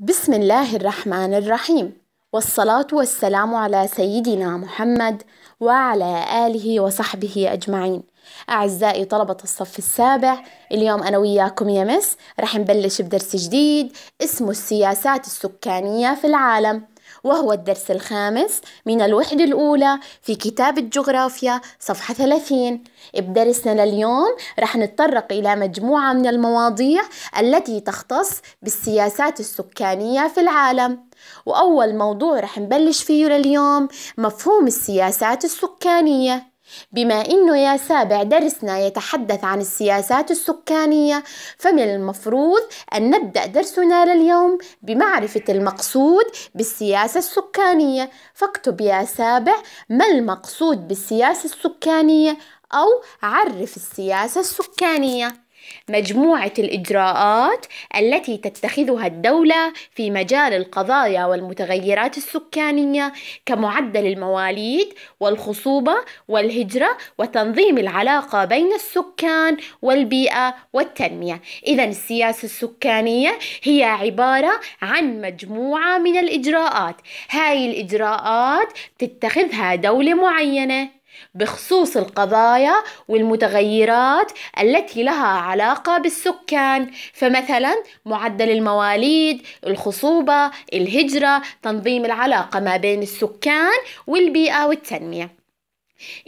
بسم الله الرحمن الرحيم والصلاة والسلام على سيدنا محمد وعلى آله وصحبه أجمعين أعزائي طلبة الصف السابع اليوم أنا وياكم يا مس رح نبلش بدرس جديد اسمه السياسات السكانية في العالم وهو الدرس الخامس من الوحدة الأولى في كتاب الجغرافيا صفحة 30 بدرسنا لليوم رح نتطرق إلى مجموعة من المواضيع التي تختص بالسياسات السكانية في العالم وأول موضوع رح نبلش فيه لليوم مفهوم السياسات السكانية بما انه يا سابع درسنا يتحدث عن السياسات السكانيه فمن المفروض ان نبدا درسنا لليوم بمعرفه المقصود بالسياسه السكانيه فاكتب يا سابع ما المقصود بالسياسه السكانيه او عرف السياسه السكانيه مجموعة الإجراءات التي تتخذها الدولة في مجال القضايا والمتغيرات السكانية كمعدل المواليد والخصوبة والهجرة وتنظيم العلاقة بين السكان والبيئة والتنمية. إذا السياسة السكانية هي عبارة عن مجموعة من الإجراءات، هاي الإجراءات تتخذها دولة معينة بخصوص القضايا والمتغيرات التي لها علاقة بالسكان فمثلا معدل المواليد، الخصوبة، الهجرة، تنظيم العلاقة ما بين السكان والبيئة والتنمية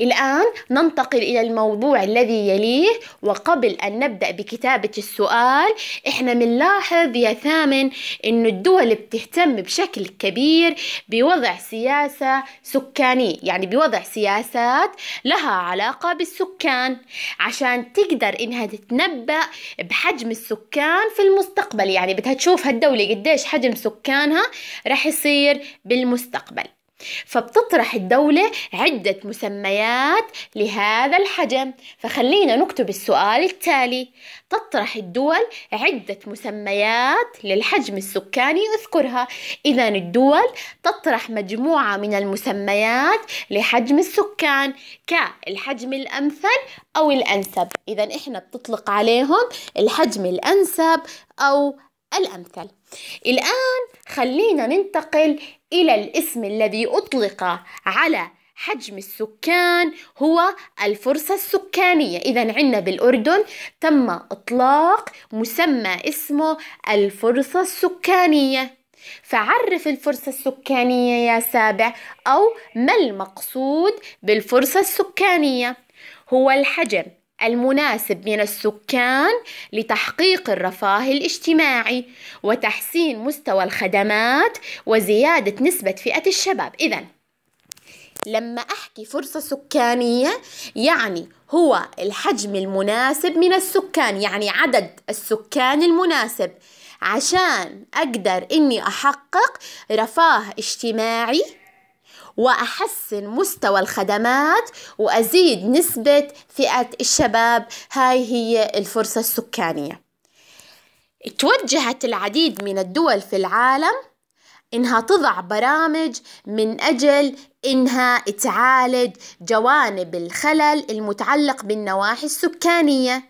الآن ننتقل إلى الموضوع الذي يليه وقبل أن نبدأ بكتابة السؤال إحنا بنلاحظ يا ثامن إنه الدول بتهتم بشكل كبير بوضع سياسة سكانية يعني بوضع سياسات لها علاقة بالسكان عشان تقدر إنها تتنبأ بحجم السكان في المستقبل يعني بدها تشوف هالدولة قديش حجم سكانها رح يصير بالمستقبل فبتطرح الدولة عدة مسميات لهذا الحجم فخلينا نكتب السؤال التالي تطرح الدول عدة مسميات للحجم السكاني اذكرها إذا الدول تطرح مجموعة من المسميات لحجم السكان كالحجم الأمثل أو الأنسب إذا إحنا بتطلق عليهم الحجم الأنسب أو الأمثل الآن خلينا ننتقل إلى الاسم الذي أطلق على حجم السكان هو الفرصة السكانية إذا عندنا بالأردن تم إطلاق مسمى اسمه الفرصة السكانية فعرف الفرصة السكانية يا سابع أو ما المقصود بالفرصة السكانية هو الحجم المناسب من السكان لتحقيق الرفاه الاجتماعي وتحسين مستوى الخدمات وزيادة نسبة فئة الشباب إذا لما أحكي فرصة سكانية يعني هو الحجم المناسب من السكان يعني عدد السكان المناسب عشان أقدر إني أحقق رفاه اجتماعي وأحسن مستوى الخدمات وأزيد نسبة فئة الشباب هاي هي الفرصة السكانية توجهت العديد من الدول في العالم إنها تضع برامج من أجل إنها تعالج جوانب الخلل المتعلق بالنواحي السكانية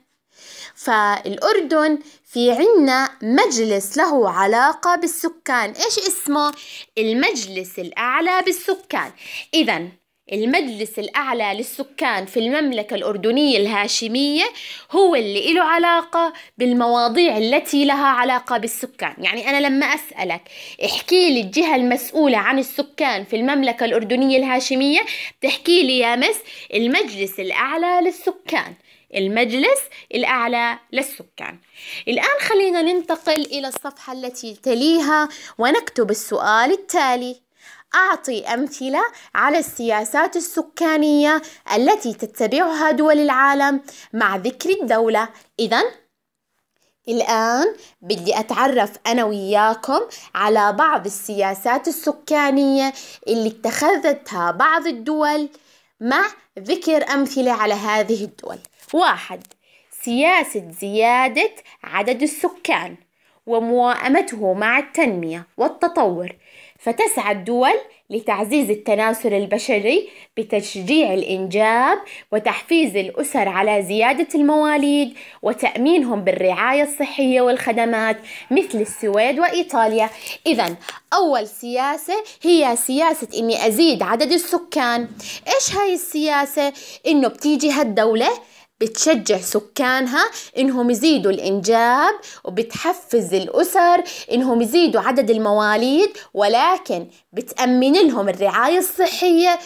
فالأردن في عنا مجلس له علاقة بالسكان إيش اسمه؟ المجلس الأعلى بالسكان إذا المجلس الأعلى للسكان في المملكة الأردنية الهاشمية هو اللي له علاقة بالمواضيع التي لها علاقة بالسكان يعني أنا لما أسألك احكي لي الجهة المسؤولة عن السكان في المملكة الأردنية الهاشمية بتحكي لي يا مس المجلس الأعلى للسكان المجلس الأعلى للسكان الآن خلينا ننتقل إلى الصفحة التي تليها ونكتب السؤال التالي أعطي أمثلة على السياسات السكانية التي تتبعها دول العالم مع ذكر الدولة إذا الآن بدي أتعرف أنا وياكم على بعض السياسات السكانية اللي اتخذتها بعض الدول مع ذكر أمثلة على هذه الدول واحد سياسة زيادة عدد السكان وموائمته مع التنمية والتطور فتسعى الدول لتعزيز التناسل البشري بتشجيع الإنجاب وتحفيز الأسر على زيادة المواليد وتأمينهم بالرعاية الصحية والخدمات مثل السويد وإيطاليا إذا أول سياسة هي سياسة إني أزيد عدد السكان إيش هاي السياسة؟ إنه بتيجي هالدولة بتشجع سكانها انهم يزيدوا الانجاب وبتحفز الاسر انهم يزيدوا عدد المواليد ولكن بتامن لهم الرعايه الصحيه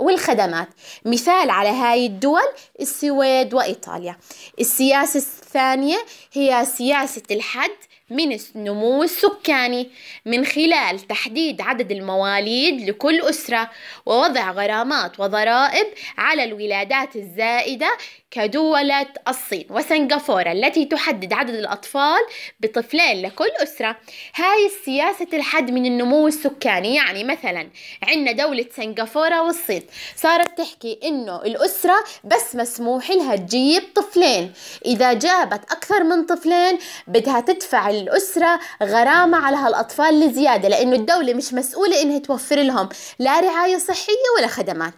والخدمات مثال على هاي الدول السويد وايطاليا السياسه الثانيه هي سياسه الحد من النمو السكاني من خلال تحديد عدد المواليد لكل أسرة ووضع غرامات وضرائب على الولادات الزائدة كدولة الصين وسنغافورة التي تحدد عدد الأطفال بطفلين لكل أسرة هاي السياسة الحد من النمو السكاني يعني مثلا عندنا دولة سنغافورة والصين صارت تحكي إنه الأسرة بس مسموح لها تجيب طفلين إذا جابت أكثر من طفلين بدها تدفع الأسرة غرامة على هالأطفال لزيادة لأنه الدولة مش مسؤولة إنها توفر لهم لا رعاية صحية ولا خدمات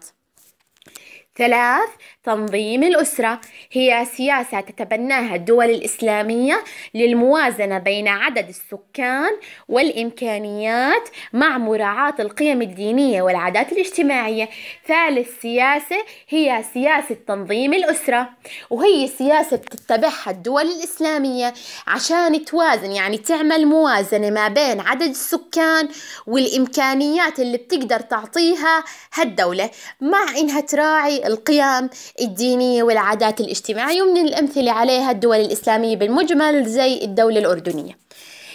ثلاث تنظيم الأسرة هي سياسة تتبناها الدول الإسلامية للموازنة بين عدد السكان والإمكانيات مع مراعاة القيم الدينية والعادات الاجتماعية ثالث سياسة هي سياسة تنظيم الأسرة وهي سياسة تتبعها الدول الإسلامية عشان توازن يعني تعمل موازنة ما بين عدد السكان والإمكانيات اللي بتقدر تعطيها هالدولة مع إنها تراعي القيم الدينية والعادات الاجتماعية ومن الأمثلة عليها الدول الإسلامية بالمجمل زي الدولة الأردنية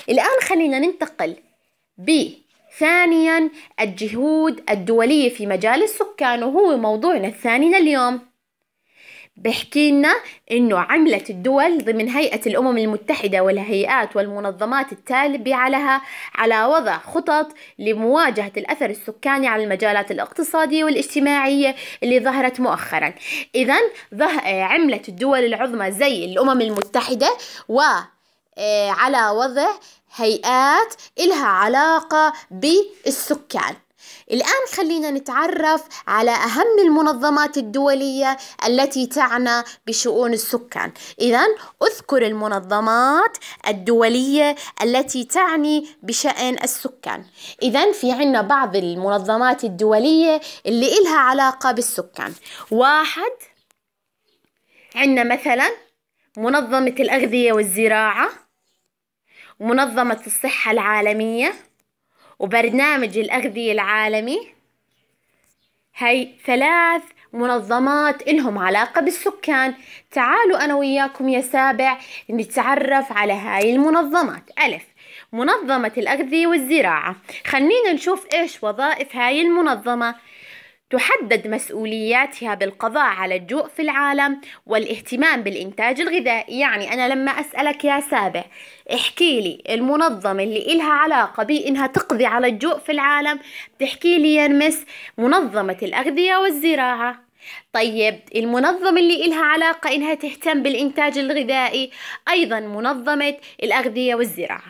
الآن خلينا ننتقل ب ثانيا الجهود الدولية في مجال السكان وهو موضوعنا الثاني لليوم بحكي لنا انه عملت الدول ضمن هيئة الامم المتحدة والهيئات والمنظمات التالبة عليها على وضع خطط لمواجهة الاثر السكاني على المجالات الاقتصادية والاجتماعية اللي ظهرت مؤخرا اذا عملت الدول العظمى زي الامم المتحدة و آه، على وضع هيئات إلها علاقة بالسكان الآن خلينا نتعرف على أهم المنظمات الدولية التي تعنى بشؤون السكان إذا أذكر المنظمات الدولية التي تعني بشأن السكان إذا في عنا بعض المنظمات الدولية اللي إلها علاقة بالسكان واحد عنا مثلا منظمة الأغذية والزراعة منظمة الصحة العالمية وبرنامج الأغذية العالمي هي ثلاث منظمات إلهم علاقة بالسكان تعالوا أنا وياكم يا سابع نتعرف على هاي المنظمات ألف منظمة الأغذية والزراعة خلينا نشوف إيش وظائف هاي المنظمة تحدد مسؤولياتها بالقضاء على الجوع في العالم والاهتمام بالإنتاج الغذائي يعني أنا لما أسألك يا سابع احكي لي المنظمة اللي إلها علاقة بإنها تقضي على الجوع في العالم بتحكي لي يا مس منظمة الأغذية والزراعة طيب المنظمة اللي إلها علاقة إنها تهتم بالإنتاج الغذائي أيضا منظمة الأغذية والزراعة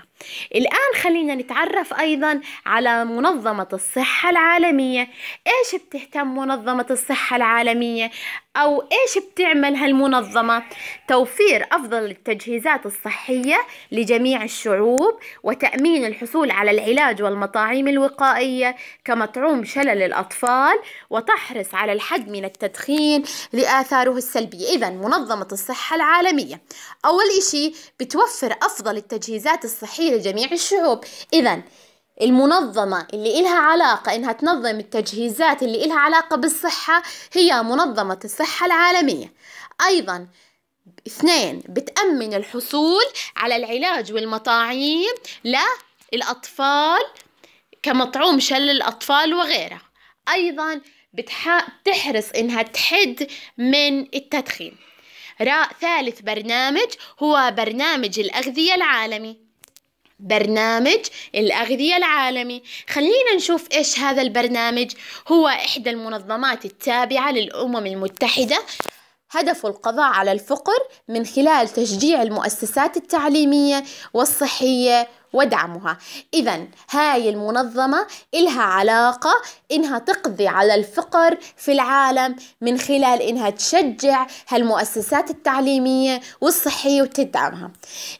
الآن خلينا نتعرف أيضا على منظمة الصحة العالمية إيش بتهتم منظمة الصحة العالمية أو إيش بتعمل هالمنظمة؟ توفير أفضل التجهيزات الصحية لجميع الشعوب وتأمين الحصول على العلاج والمطاعيم الوقائية كمطعوم شلل الأطفال وتحرص على الحد من التدخين لآثاره السلبية إذا منظمة الصحة العالمية أول إشي بتوفر أفضل التجهيزات الصحية لجميع الشعوب إذا المنظمة اللي إلها علاقة إنها تنظم التجهيزات اللي إلها علاقة بالصحة هي منظمة الصحة العالمية أيضا اثنين بتأمن الحصول على العلاج والمطاعيم للأطفال كمطعوم شل الأطفال وغيره أيضا بتحرص إنها تحد من التدخين ثالث برنامج هو برنامج الأغذية العالمي برنامج الأغذية العالمي خلينا نشوف إيش هذا البرنامج هو إحدى المنظمات التابعة للأمم المتحدة هدف القضاء على الفقر من خلال تشجيع المؤسسات التعليمية والصحية ودعمها إذا هاي المنظمة إلها علاقة إنها تقضي على الفقر في العالم من خلال إنها تشجع هالمؤسسات التعليمية والصحية وتدعمها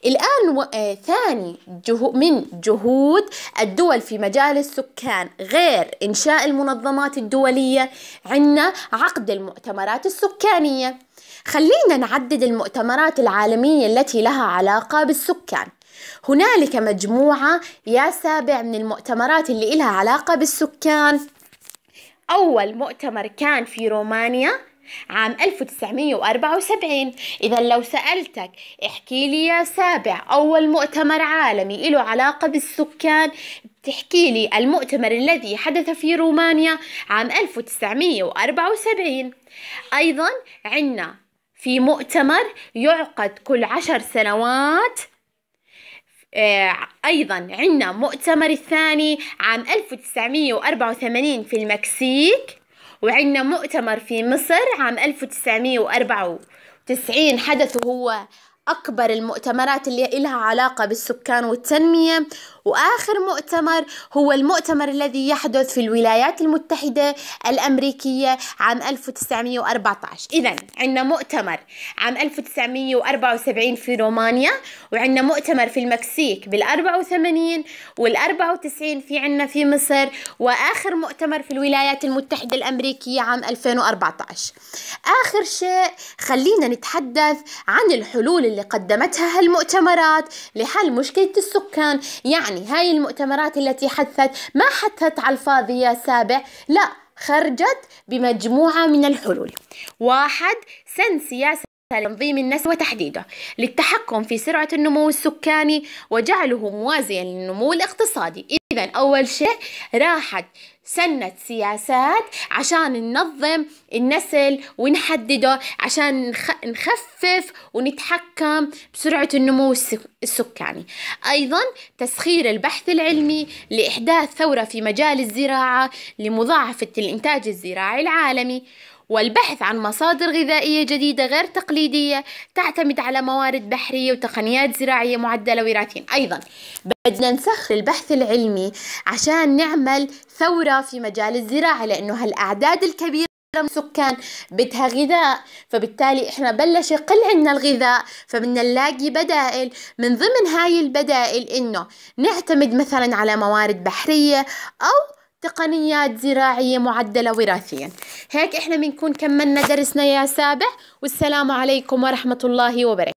الآن و... آه ثاني جهو... من جهود الدول في مجال السكان غير إنشاء المنظمات الدولية عندنا عقد المؤتمرات السكانية خلينا نعدد المؤتمرات العالمية التي لها علاقة بالسكان هنالك مجموعة يا سابع من المؤتمرات اللي إلها علاقة بالسكان أول مؤتمر كان في رومانيا عام 1974 إذا لو سألتك احكي لي يا سابع أول مؤتمر عالمي له علاقة بالسكان تحكي لي المؤتمر الذي حدث في رومانيا عام 1974 أيضا عندنا في مؤتمر يعقد كل عشر سنوات آه، أيضا عندنا مؤتمر الثاني عام 1984 في المكسيك وعندنا مؤتمر في مصر عام 1994 حدث هو أكبر المؤتمرات اللي إلها علاقة بالسكان والتنمية واخر مؤتمر هو المؤتمر الذي يحدث في الولايات المتحده الامريكيه عام 1914 اذا عندنا مؤتمر عام 1974 في رومانيا وعندنا مؤتمر في المكسيك بال84 وال94 في عندنا في مصر واخر مؤتمر في الولايات المتحده الامريكيه عام 2014 اخر شيء خلينا نتحدث عن الحلول اللي قدمتها هالمؤتمرات لحل مشكله السكان يعني يعني هاي المؤتمرات التي حثت ما حثت على الفاضي يا سابع لا خرجت بمجموعة من الحلول واحد سن سياسة تنظيم النسل وتحديده للتحكم في سرعة النمو السكاني وجعله موازيا للنمو الاقتصادي إذا أول شيء راحت سنت سياسات عشان ننظم النسل ونحدده عشان نخفف ونتحكم بسرعة النمو السكاني أيضا تسخير البحث العلمي لإحداث ثورة في مجال الزراعة لمضاعفة الإنتاج الزراعي العالمي والبحث عن مصادر غذائية جديدة غير تقليدية تعتمد على موارد بحرية وتقنيات زراعية معدلة وراثيا أيضا بدنا نسخر البحث العلمي عشان نعمل ثورة في مجال الزراعة لأنه هالأعداد الكبيرة سكان بدها غذاء فبالتالي احنا بلش يقل عنا الغذاء فبدنا نلاقي بدائل من ضمن هاي البدائل انه نعتمد مثلا على موارد بحرية او تقنيات زراعية معدلة وراثيا هيك احنا بنكون كملنا درسنا يا سابع والسلام عليكم ورحمة الله وبركاته